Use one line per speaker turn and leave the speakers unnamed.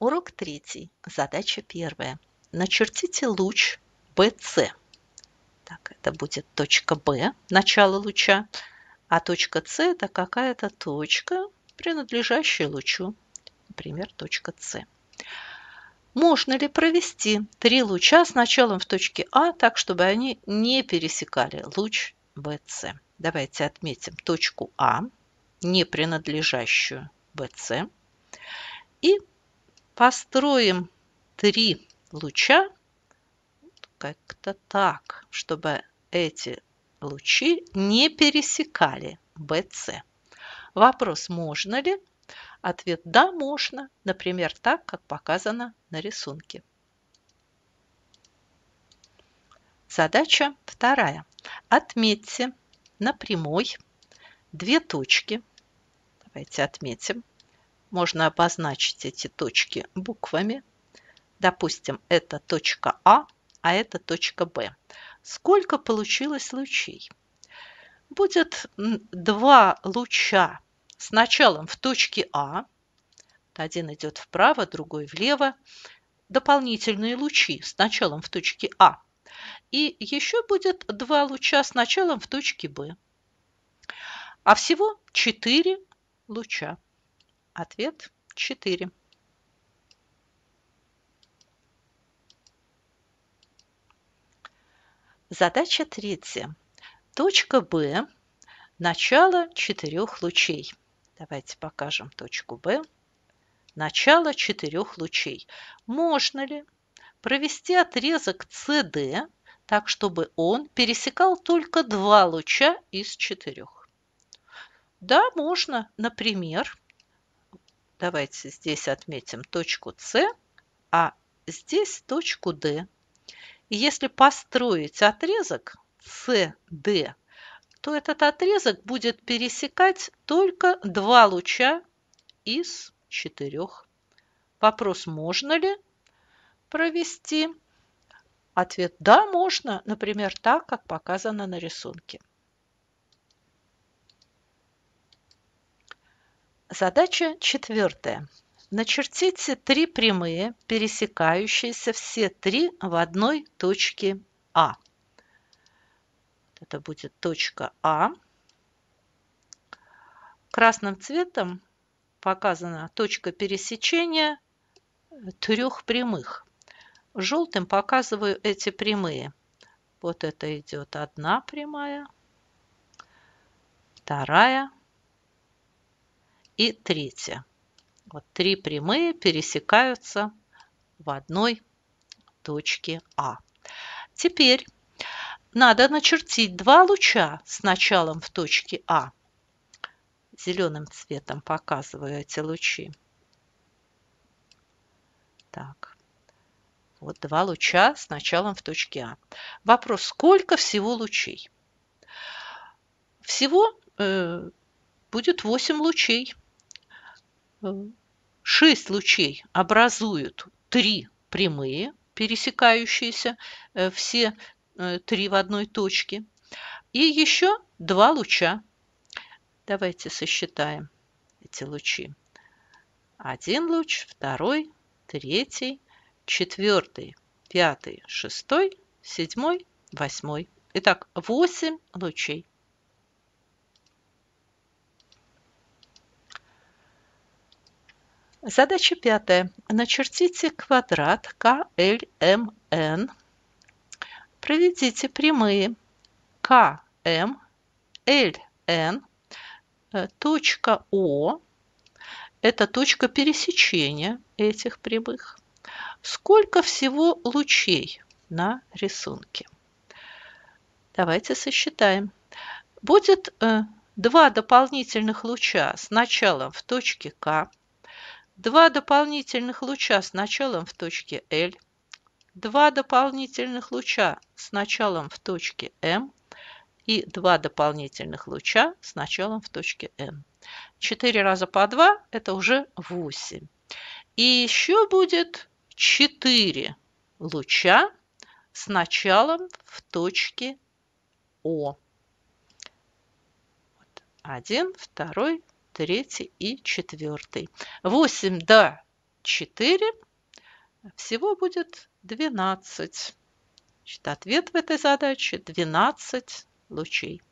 Урок третий. Задача первая. Начертите луч BC. Так, это будет точка B, начало луча, а точка С – это какая-то точка, принадлежащая лучу, например, точка С. Можно ли провести три луча с началом в точке А так, чтобы они не пересекали луч BC? Давайте отметим точку А, не принадлежащую BC, и построим три луча, как-то так, чтобы эти лучи не пересекали BC. Вопрос, можно ли? Ответ – да, можно, например, так, как показано на рисунке. Задача вторая. Отметьте на прямой две точки. Давайте отметим можно обозначить эти точки буквами. Допустим, это точка А, а это точка Б. Сколько получилось лучей? Будет два луча с началом в точке А. Один идет вправо, другой влево. Дополнительные лучи с началом в точке А. И еще будет два луча с началом в точке Б. А всего четыре луча. Ответ 4. Задача третья. Точка Б – начало четырех лучей. Давайте покажем точку Б. Начало четырех лучей. Можно ли провести отрезок CD так, чтобы он пересекал только два луча из четырех? Да, можно. Например, Давайте здесь отметим точку С, а здесь точку D. И если построить отрезок CD, то этот отрезок будет пересекать только два луча из четырех. Вопрос, можно ли провести? Ответ – да, можно, например, так, как показано на рисунке. Задача четвертая. Начертите три прямые, пересекающиеся все три в одной точке А. Это будет точка А. Красным цветом показана точка пересечения трех прямых. Желтым показываю эти прямые. Вот это идет одна прямая, вторая и третья. Вот три прямые пересекаются в одной точке А. Теперь надо начертить два луча с началом в точке А. Зеленым цветом показываю эти лучи. Так, вот два луча с началом в точке А. Вопрос, сколько всего лучей? Всего э, будет 8 лучей шесть лучей образуют три прямые, пересекающиеся э, все э, три в одной точке. И еще два луча. Давайте сосчитаем эти лучи. Один луч, второй, третий, четвертый, пятый, шестой, седьмой, восьмой. Итак, 8 лучей. Задача пятая. Начертите квадрат КЛМН. Эм Проведите прямые КМ, эм ЛН, э, точка О. Это точка пересечения этих прямых. Сколько всего лучей на рисунке? Давайте сосчитаем. Будет э, два дополнительных луча с началом в точке К два дополнительных луча с началом в точке L, два дополнительных луча с началом в точке M и два дополнительных луча с началом в точке N. 4 раза по 2 – это уже 8. И еще будет 4 луча с началом в точке О. Один, второй, третий и четвертый. 8 до 4 всего будет 12. Значит, ответ в этой задаче 12 лучей.